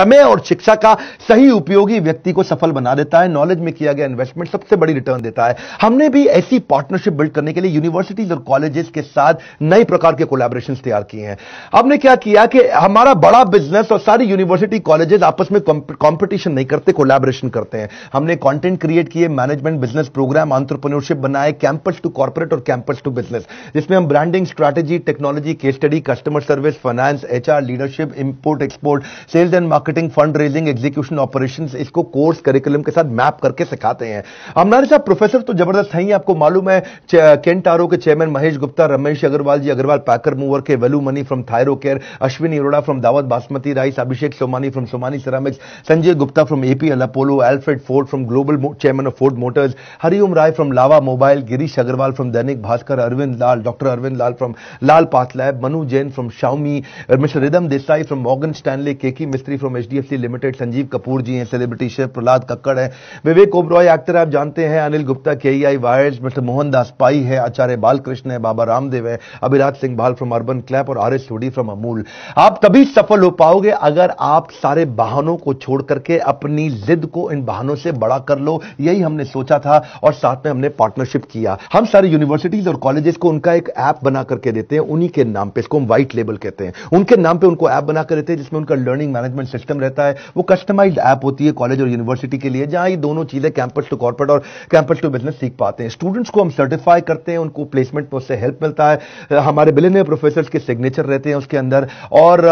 समय और शिक्षा का सही उपयोगी व्यक्ति को सफल बना देता है नॉलेज में किया गया इन्वेस्टमेंट सबसे बड़ी रिटर्न देता है हमने भी ऐसी पार्टनरशिप बिल्ड करने के लिए यूनिवर्सिटीज और कॉलेजेस के साथ नए प्रकार के कोलेबोरेशन तैयार किए हैं हमने क्या किया कि हमारा बड़ा बिजनेस और सारी यूनिवर्सिटी कॉलेजेस आपस में कॉम्पिटिशन नहीं करते कोलेबोरेशन करते हैं हमने कॉन्टेंट क्रिएट किए मैनेजमेंट बिजनेस प्रोग्राम आंट्रप्रनोरशिप बनाए कैंपस टू कॉर्पोरेट और कैंपस टू बिजनेस जिसमें हम ब्रांडिंग स्ट्रैटेजी टेक्नोलॉजी के study customer service finance HR leadership import export sales and market marketing fund raising execution operation इसको course curriculum के साथ map करके सिखाते हैं हमारे साहब प्रोफेसर तो जबरदस्त हैं आपको मालूम है केन टारो के chairman Mahesh Gupta Ramesh Agarwal ji Agarwal packer mover के Velumani from Thyrocare Ashwini Arora from Daawat basmati rice Abhishek Somani from Somani ceramics Sanjay Gupta from एपी अलापोलो Alfred Ford from global chairman of Ford Motors Hariom Rai from Lava mobile Girish Agarwal from Dainik Bhaskar Arvind Lal doctor Arvind Lal from Lal path lab Manu Jain from Xiaomi mister rhythm Desai from Morgan Stanley Keki Mistry from H limited Sanjeev Kapoor ji हैं celebrity chef Prahlad Kakkar हैं विवेक Oberoi actor आप जानते हैं Anil Gupta K E I wires mister Mohandas Pai है आचार्य बालकृष्ण है बाबा रामदेव है Abhiraj Singh Bhal from Urban Clap और R S Sodhi from Amul आप तभी सफल हो पाओगे अगर आप सारे बहानों को छोड़ करके अपनी जिद को इन बहानों से बड़ा कर लो यही हमने सोचा था और साथ में हमने पार्टनरशिप किया हम सारे यूनिवर्सिटीज और कॉलेजेस को उनका एक ऐप बना करके देते हैं उन्हीं के नाम पे इसको हम व्हाइट लेबल कहते हैं उनके नाम पे उनको ऐप बना कर देते हैं जिसमें उनका लर्निंग मैनेजमेंट सिस्टम रहता है वो कस्टमाइज्ड ऐप होती है कॉलेज और यूनिवर्सिटी के लिए जहां ये दोनों चीजें कैंपस टू कॉर्पोरेट और कैंपस टू बिजनेस सीख पाते हैं स्टूडेंट्स को हम सर्टिफाई करते हैं उनको प्लेसमेंट में उससे हेल्प मिलता है हमारे बिलेनियर प्रोफेसर के सिग्नेचर रहते हैं उसके अंदर और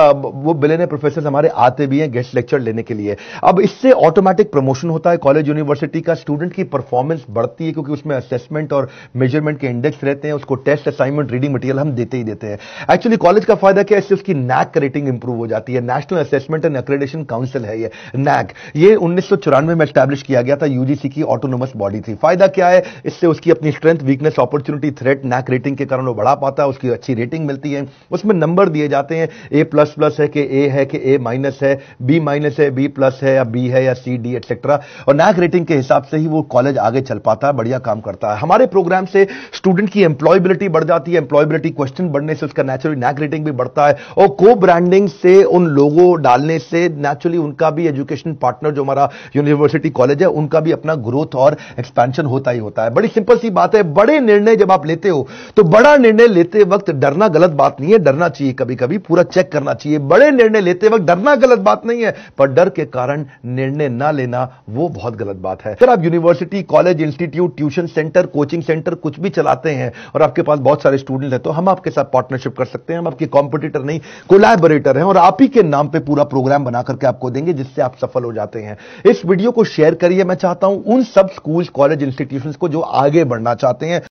वो बिलेनियर प्रोफेसर हमारे आते भी हैं गेस्ट लेक्चर लेने के लिए अब इससे ऑटोमेटिक प्रमोशन होता है कॉलेज यूनिवर्सिटी का स्टूडेंट की परफॉर्मेंस बढ़ती है क्योंकि उसमें असेसमेंट और मेजरमेंट के इंडेक्स रहते हैं उसको टेस्ट असाइनमेंट रीडिंग मटेरियल हम देते ही देते हैं एक्चुअली कॉलेज का फायदा क्या है इससे उसकी नैक रेटिंग इंप्रूव हो जाती है national assessment and accreditation council है ये नैक ये उन्नीस में स्टैब्लिश किया गया था यूजीसी की ऑटोनोमस बॉडी थी फायदा क्या है इससे उसकी अपनी strength weakness opportunity threat NAAC rating के कारण वो बढ़ा पाता है उसकी अच्छी रेटिंग मिलती है उसमें नंबर दिए जाते हैं ए प्लस प्लस है कि ए है कि ए माइनस है बी माइनस है बी प्लस है या बी है या सी डी एक्सेट्रा और नैक रेटिंग के हिसाब से ही वो कॉलेज आगे चल पाता है बढ़िया काम करता है हमारे प्रोग्राम से स्टूडेंट की एम्प्लॉयबिलिटी बढ़ जाती है एम्प्लॉयबिलिटी क्वेश्चन बढ़ने से उसका नेचुरल नैक रेटिंग भी बढ़ता है और को ब्रांडिंग से उन लोगों डालने से नेचुरली उनका भी एजुकेशन पार्टनर जो हमारा यूनिवर्सिटी कॉलेज है उनका भी अपना ग्रोथ और एक्सपेंशन होता ही होता है बड़ी सिंपल सी बात है बड़े निर्णय जब आप लेते हो तो बड़ा निर्णय लेते वक्त डरना गलत बात नहीं है डरना चाहिए कभी कभी पूरा चेक करना चाहिए बड़े निर्णय लेते वक्त डरना गलत बात नहीं है पर डर के कारण निर्णय ना लेना वो बहुत गलत बात है अगर आप university college institute tuition centre coaching centre कुछ भी चलाते हैं और आपके पास बहुत सारे स्टूडेंट हैं तो हम आपके साथ पार्टनरशिप कर सकते हैं हम आपके कॉम्पिटिटर नहीं कोलैबोरेटर हैं और आप ही के नाम पर पूरा प्रोग्राम बना बना करके आपको देंगे जिससे आप सफल हो जाते हैं इस वीडियो को शेयर करिए मैं चाहता हूं उन सब स्कूल कॉलेज इंस्टीट्यूशन को जो आगे बढ़ना चाहते हैं